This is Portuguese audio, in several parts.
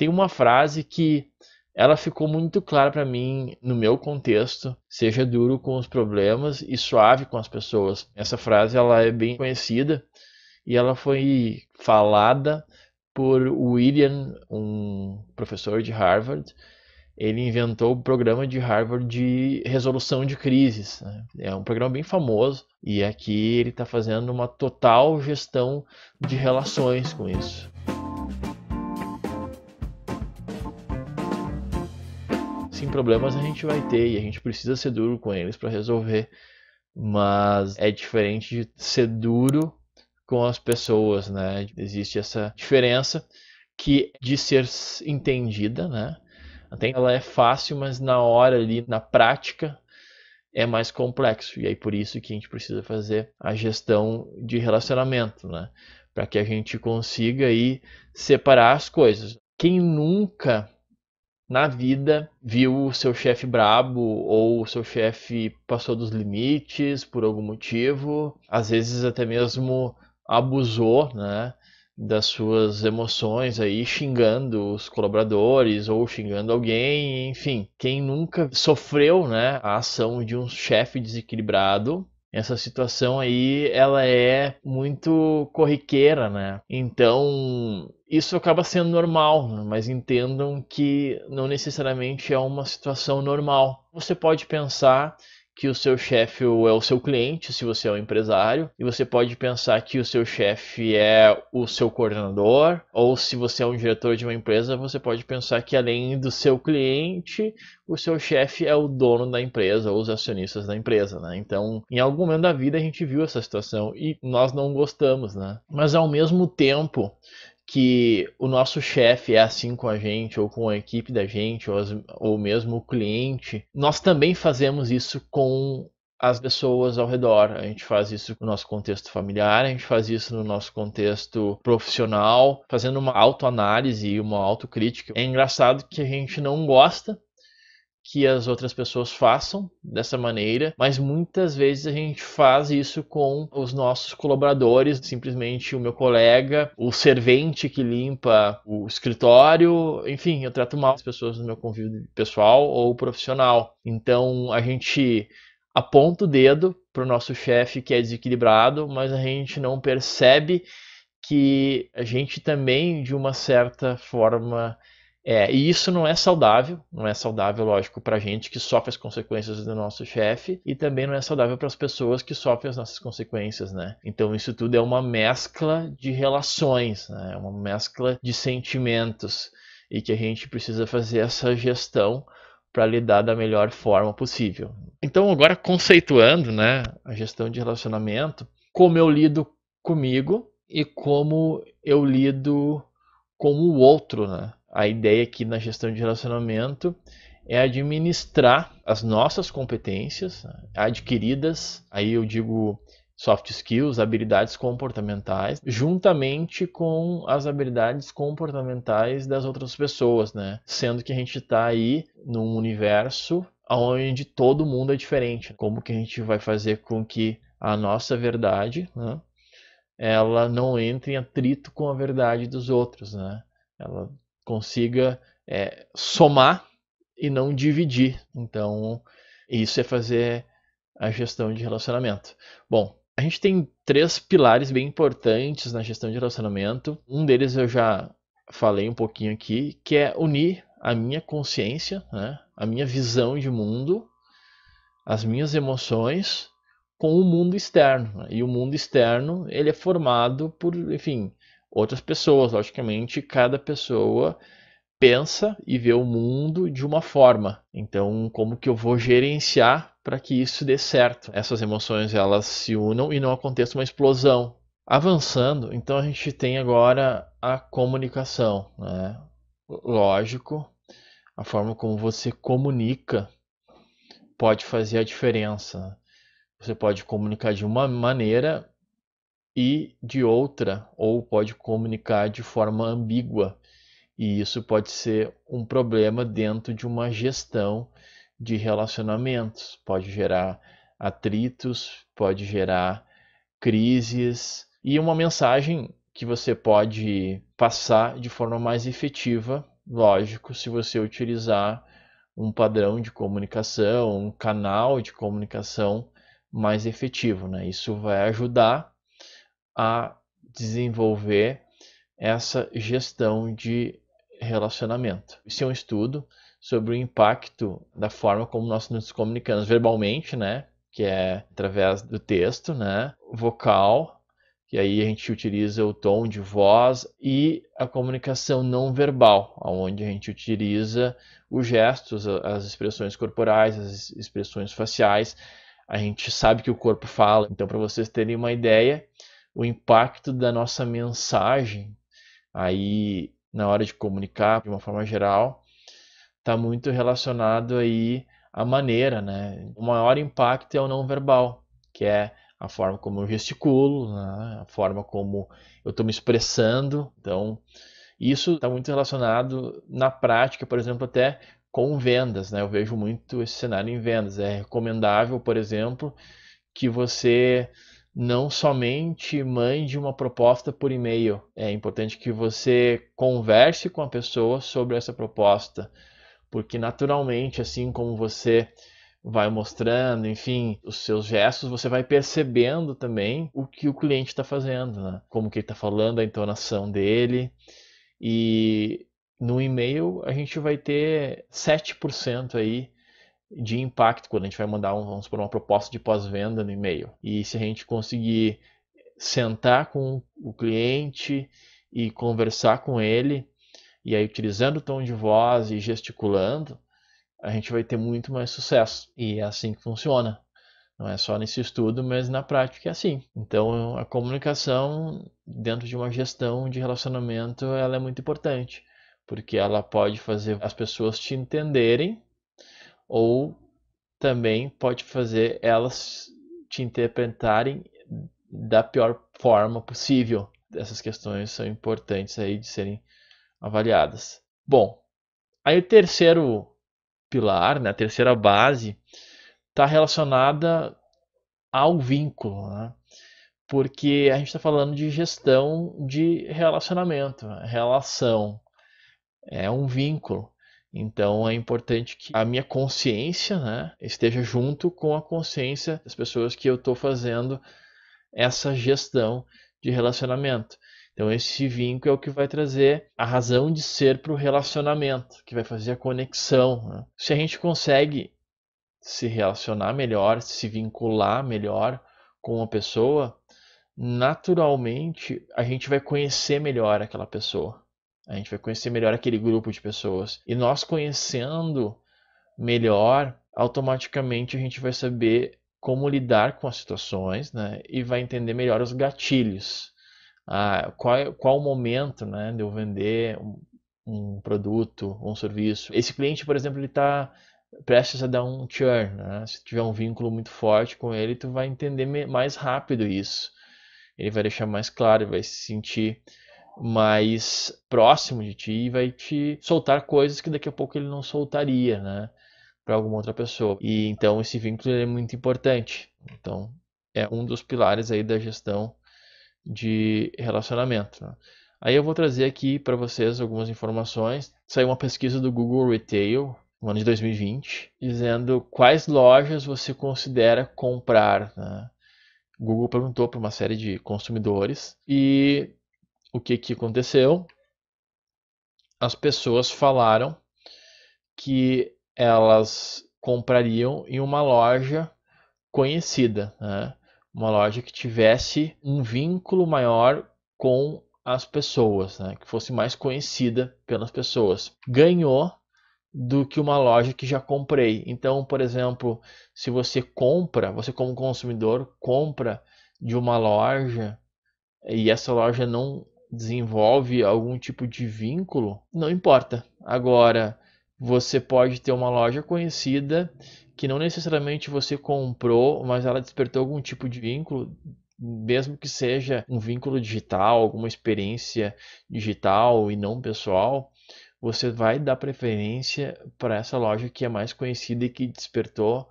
tem uma frase que ela ficou muito clara para mim no meu contexto. Seja duro com os problemas e suave com as pessoas. Essa frase ela é bem conhecida e ela foi falada por William, um professor de Harvard. Ele inventou o programa de Harvard de resolução de crises. Né? É um programa bem famoso e aqui ele está fazendo uma total gestão de relações com isso. Sim, problemas a gente vai ter e a gente precisa ser duro com eles para resolver, mas é diferente de ser duro com as pessoas, né? Existe essa diferença que de ser entendida, né? Até então ela é fácil, mas na hora ali, na prática, é mais complexo. E aí é por isso que a gente precisa fazer a gestão de relacionamento, né? Para que a gente consiga aí separar as coisas. Quem nunca na vida viu o seu chefe brabo ou o seu chefe passou dos limites por algum motivo, às vezes até mesmo abusou, né, das suas emoções aí xingando os colaboradores ou xingando alguém, enfim, quem nunca sofreu, né, a ação de um chefe desequilibrado essa situação aí, ela é muito corriqueira, né? Então, isso acaba sendo normal, né? mas entendam que não necessariamente é uma situação normal. Você pode pensar que o seu chefe é o seu cliente, se você é um empresário, e você pode pensar que o seu chefe é o seu coordenador, ou se você é um diretor de uma empresa, você pode pensar que além do seu cliente, o seu chefe é o dono da empresa ou os acionistas da empresa, né? Então, em algum momento da vida a gente viu essa situação e nós não gostamos, né? Mas ao mesmo tempo, que o nosso chefe é assim com a gente, ou com a equipe da gente, ou, as, ou mesmo o cliente, nós também fazemos isso com as pessoas ao redor. A gente faz isso no nosso contexto familiar, a gente faz isso no nosso contexto profissional, fazendo uma autoanálise e uma autocrítica. É engraçado que a gente não gosta que as outras pessoas façam dessa maneira, mas muitas vezes a gente faz isso com os nossos colaboradores, simplesmente o meu colega, o servente que limpa o escritório, enfim, eu trato mal as pessoas no meu convívio pessoal ou profissional. Então a gente aponta o dedo para o nosso chefe que é desequilibrado, mas a gente não percebe que a gente também, de uma certa forma, é, e isso não é saudável, não é saudável, lógico, para a gente que sofre as consequências do nosso chefe e também não é saudável para as pessoas que sofrem as nossas consequências, né? Então isso tudo é uma mescla de relações, né? é uma mescla de sentimentos e que a gente precisa fazer essa gestão para lidar da melhor forma possível. Então agora conceituando, né, a gestão de relacionamento, como eu lido comigo e como eu lido com o outro, né? a ideia aqui na gestão de relacionamento é administrar as nossas competências né, adquiridas, aí eu digo soft skills, habilidades comportamentais, juntamente com as habilidades comportamentais das outras pessoas, né? Sendo que a gente está aí num universo onde todo mundo é diferente. Como que a gente vai fazer com que a nossa verdade, né, ela não entre em atrito com a verdade dos outros, né? Ela consiga é, somar e não dividir. Então, isso é fazer a gestão de relacionamento. Bom, a gente tem três pilares bem importantes na gestão de relacionamento. Um deles eu já falei um pouquinho aqui, que é unir a minha consciência, né, a minha visão de mundo, as minhas emoções com o mundo externo. E o mundo externo ele é formado por, enfim, outras pessoas. Logicamente, cada pessoa pensa e vê o mundo de uma forma. Então, como que eu vou gerenciar para que isso dê certo? Essas emoções elas se unam e não aconteça uma explosão. Avançando, então a gente tem agora a comunicação, né? Lógico, a forma como você comunica pode fazer a diferença. Você pode comunicar de uma maneira e de outra, ou pode comunicar de forma ambígua. E isso pode ser um problema dentro de uma gestão de relacionamentos, pode gerar atritos, pode gerar crises e uma mensagem que você pode passar de forma mais efetiva, lógico, se você utilizar um padrão de comunicação, um canal de comunicação mais efetivo, né? Isso vai ajudar a desenvolver essa gestão de relacionamento. Isso é um estudo sobre o impacto da forma como nós nos comunicamos verbalmente, né, que é através do texto, né, vocal, que aí a gente utiliza o tom de voz e a comunicação não verbal, onde a gente utiliza os gestos, as expressões corporais, as expressões faciais. A gente sabe que o corpo fala. Então, para vocês terem uma ideia, o impacto da nossa mensagem aí na hora de comunicar de uma forma geral está muito relacionado aí à maneira, né? O maior impacto é o não verbal, que é a forma como eu gesticulo, né? a forma como eu estou me expressando. Então, isso está muito relacionado na prática, por exemplo, até com vendas. Né? Eu vejo muito esse cenário em vendas. É recomendável, por exemplo, que você não somente mande uma proposta por e-mail. É importante que você converse com a pessoa sobre essa proposta, porque naturalmente, assim como você vai mostrando, enfim, os seus gestos, você vai percebendo também o que o cliente está fazendo, né? como que ele está falando, a entonação dele. E no e-mail a gente vai ter 7% aí de impacto quando a gente vai mandar um, vamos por uma proposta de pós-venda no e-mail. E se a gente conseguir sentar com o cliente e conversar com ele, e aí utilizando o tom de voz e gesticulando, a gente vai ter muito mais sucesso. E é assim que funciona. Não é só nesse estudo, mas na prática é assim. Então, a comunicação dentro de uma gestão de relacionamento, ela é muito importante, porque ela pode fazer as pessoas te entenderem ou também pode fazer elas te interpretarem da pior forma possível. Essas questões são importantes aí de serem avaliadas. Bom, aí o terceiro pilar, né, a terceira base, está relacionada ao vínculo, né? porque a gente está falando de gestão de relacionamento, né, relação, é um vínculo. Então é importante que a minha consciência né, esteja junto com a consciência das pessoas que eu estou fazendo essa gestão de relacionamento. Então esse vínculo é o que vai trazer a razão de ser para o relacionamento, que vai fazer a conexão. Né? Se a gente consegue se relacionar melhor, se vincular melhor com uma pessoa, naturalmente a gente vai conhecer melhor aquela pessoa. A gente vai conhecer melhor aquele grupo de pessoas. E nós conhecendo melhor, automaticamente a gente vai saber como lidar com as situações, né? E vai entender melhor os gatilhos. Ah, qual, é, qual o momento, né, de eu vender um, um produto, um serviço. Esse cliente, por exemplo, ele está prestes a dar um churn, né? Se tiver um vínculo muito forte com ele, tu vai entender mais rápido isso. Ele vai deixar mais claro, vai se sentir mais próximo de ti e vai te soltar coisas que daqui a pouco ele não soltaria, né? Para alguma outra pessoa. E então esse vínculo é muito importante. Então é um dos pilares aí da gestão de relacionamento. Né? Aí eu vou trazer aqui para vocês algumas informações. Saiu uma pesquisa do Google Retail no ano de 2020, dizendo quais lojas você considera comprar. Né? Google perguntou para uma série de consumidores e o que, que aconteceu? As pessoas falaram que elas comprariam em uma loja conhecida, né? uma loja que tivesse um vínculo maior com as pessoas, né? que fosse mais conhecida pelas pessoas. Ganhou do que uma loja que já comprei. Então, por exemplo, se você compra, você como consumidor compra de uma loja e essa loja não desenvolve algum tipo de vínculo, não importa. Agora, você pode ter uma loja conhecida que não necessariamente você comprou, mas ela despertou algum tipo de vínculo, mesmo que seja um vínculo digital, alguma experiência digital e não pessoal. Você vai dar preferência para essa loja que é mais conhecida e que despertou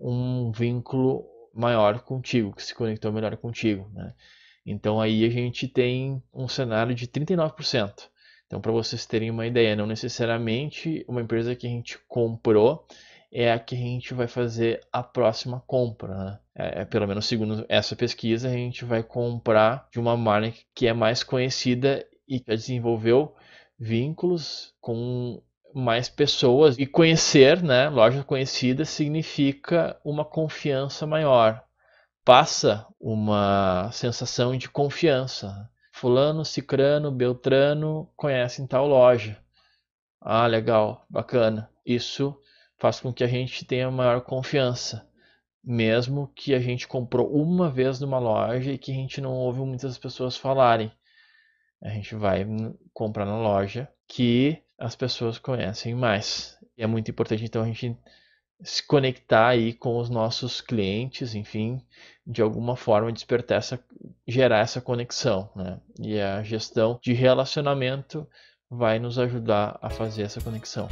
um vínculo maior contigo, que se conectou melhor contigo, né? Então aí a gente tem um cenário de 39%. Então, para vocês terem uma ideia, não necessariamente uma empresa que a gente comprou é a que a gente vai fazer a próxima compra. Né? É, é pelo menos segundo essa pesquisa, a gente vai comprar de uma marca que é mais conhecida e que desenvolveu vínculos com mais pessoas. E conhecer, né, loja conhecida, significa uma confiança maior passa uma sensação de confiança. Fulano, Cicrano, Beltrano conhecem tal loja. Ah, legal, bacana. Isso faz com que a gente tenha maior confiança. Mesmo que a gente comprou uma vez numa loja e que a gente não ouve muitas pessoas falarem. A gente vai comprar na loja que as pessoas conhecem mais. E é muito importante então a gente se conectar aí com os nossos clientes, enfim, de alguma forma despertar essa, gerar essa conexão, né? E a gestão de relacionamento vai nos ajudar a fazer essa conexão.